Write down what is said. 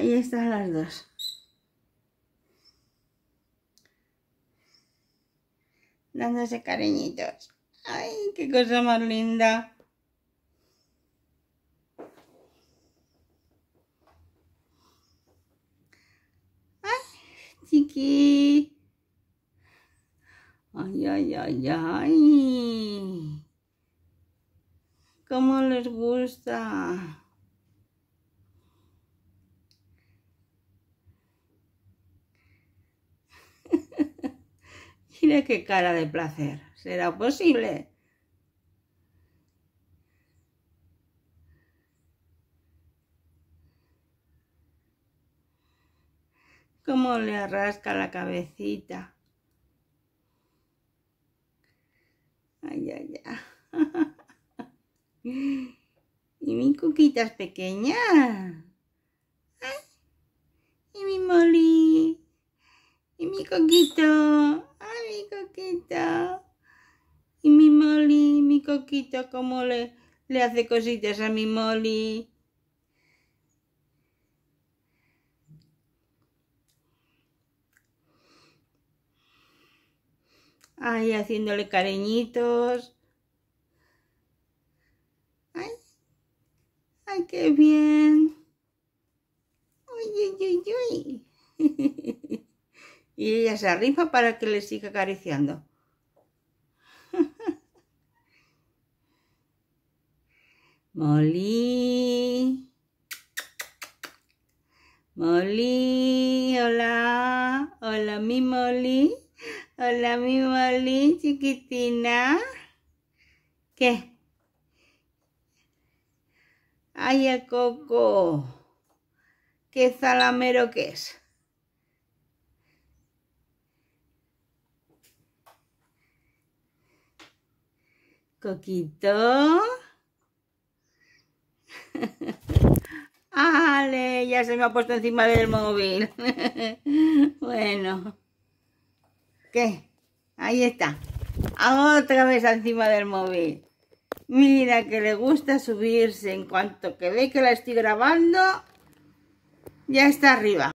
Ahí están las dos. Dándose cariñitos. ¡Ay, qué cosa más linda! ¡Ay, chiqui! ¡Ay, ay, ay, ay! ¡Cómo les gusta! Tiene qué cara de placer. ¿Será posible? Cómo le arrasca la cabecita. Ay, ay, ay. ¿Y mi cuquita es pequeña! ¿Eh? ¿Y mi moli? ¿Y mi coquito? Y mi Molly, mi Coquito, cómo le, le hace cositas a mi Molly. Ay, haciéndole cariñitos. Ay, ay, qué bien. Uy, uy, uy, uy. Y ella se arriba para que le siga acariciando. Molly. Molly, hola. Hola, mi Molly. Hola, mi Molly, chiquitina. ¿Qué? Ay, el coco. Qué zalamero que es. Coquito. Ale, ya se me ha puesto encima del móvil. bueno. ¿Qué? Ahí está. Otra vez encima del móvil. Mira que le gusta subirse. En cuanto que ve que la estoy grabando, ya está arriba.